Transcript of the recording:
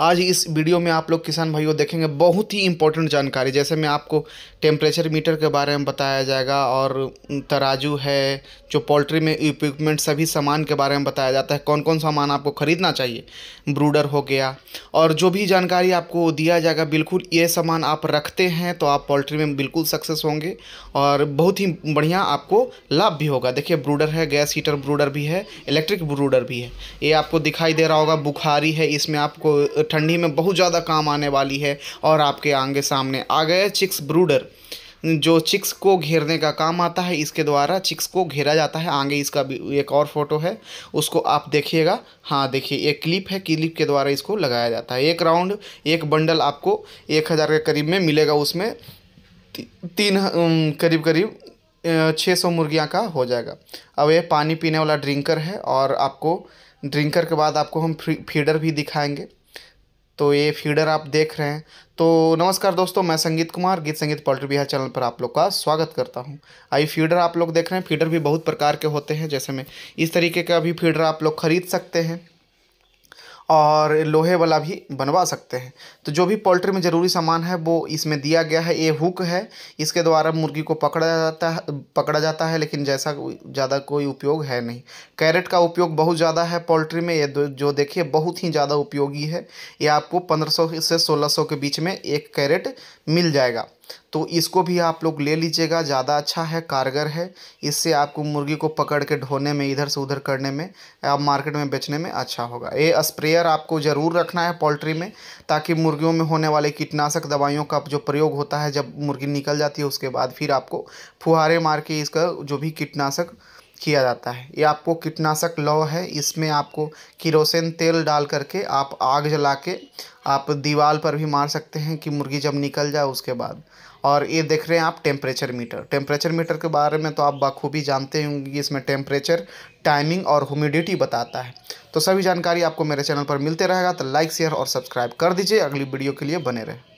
आज इस वीडियो में आप लोग किसान भाइयों देखेंगे बहुत ही इंपॉर्टेंट जानकारी जैसे मैं आपको टेम्परेचर मीटर के बारे में बताया जाएगा और तराजू है जो पोल्ट्री में इक्विपमेंट सभी सामान के बारे में बताया जाता है कौन कौन सामान आपको ख़रीदना चाहिए ब्रूडर हो गया और जो भी जानकारी आपको दिया जाएगा बिल्कुल ये सामान आप रखते हैं तो आप पोल्ट्री में बिल्कुल सक्सेस होंगे और बहुत ही बढ़िया आपको लाभ भी होगा देखिए ब्रूडर है गैस हीटर ब्रूडर भी है इलेक्ट्रिक ब्रूडर भी है ये आपको दिखाई दे रहा होगा बुखारी है इसमें आपको ठंडी में बहुत ज़्यादा काम आने वाली है और आपके आगे सामने आ गए चिक्स ब्रूडर जो चिक्स को घेरने का काम आता है इसके द्वारा चिक्स को घेरा जाता है आगे इसका भी एक और फोटो है उसको आप देखिएगा हाँ देखिए एक क्लिप है क्लिप के द्वारा इसको लगाया जाता है एक राउंड एक बंडल आपको एक हज़ार के करीब में मिलेगा उसमें तीन करीब करीब छः सौ मुर्गियाँ का हो जाएगा अब ये पानी पीने वाला ड्रिंकर है और आपको ड्रिंकर के बाद आपको हम फीडर भी दिखाएंगे तो ये फीडर आप देख रहे हैं तो नमस्कार दोस्तों मैं संगीत कुमार गीत संगीत पोल्ट्री बिहार चैनल पर आप लोग का स्वागत करता हूँ आई फीडर आप लोग देख रहे हैं फीडर भी बहुत प्रकार के होते हैं जैसे में इस तरीके का भी फीडर आप लोग खरीद सकते हैं और लोहे वाला भी बनवा सकते हैं तो जो भी पोल्ट्री में ज़रूरी सामान है वो इसमें दिया गया है ये हुक है इसके द्वारा मुर्गी को पकड़ा जाता है पकड़ा जाता है लेकिन जैसा ज़्यादा कोई उपयोग है नहीं कैरेट का उपयोग बहुत ज़्यादा है पोल्ट्री में ये जो देखिए बहुत ही ज़्यादा उपयोगी है ये आपको पंद्रह से सोलह के बीच में एक कैरेट मिल जाएगा तो इसको भी आप लोग ले लीजिएगा ज़्यादा अच्छा है कारगर है इससे आपको मुर्गी को पकड़ के ढोने में इधर से उधर करने में या मार्केट में बेचने में अच्छा होगा ये स्प्रेयर आपको ज़रूर रखना है पोल्ट्री में ताकि मुर्गियों में होने वाले कीटनाशक दवाइयों का जो प्रयोग होता है जब मुर्गी निकल जाती है उसके बाद फिर आपको फुहारे मार के इसका जो भी कीटनाशक किया जाता है ये आपको कीटनाशक लौ है इसमें आपको किरोसिन तेल डाल करके आप आग जला के आप दीवार पर भी मार सकते हैं कि मुर्गी जब निकल जाए उसके बाद और ये देख रहे हैं आप टेम्परेचर मीटर टेम्परेचर मीटर के बारे में तो आप बखूबी जानते होंगे कि इसमें टेम्परेचर टाइमिंग और ह्यूमिडिटी बताता है तो सभी जानकारी आपको मेरे चैनल पर मिलते रहेगा तो लाइक शेयर और सब्सक्राइब कर दीजिए अगली वीडियो के लिए बने रहें